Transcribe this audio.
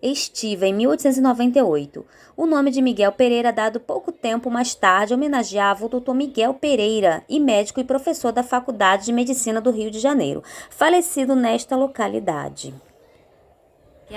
estiva em 1898. O nome de Miguel Pereira, dado pouco tempo mais tarde, homenageava o doutor Miguel Pereira, e médico e professor da Faculdade de Medicina do Rio de Janeiro, falecido nesta localidade.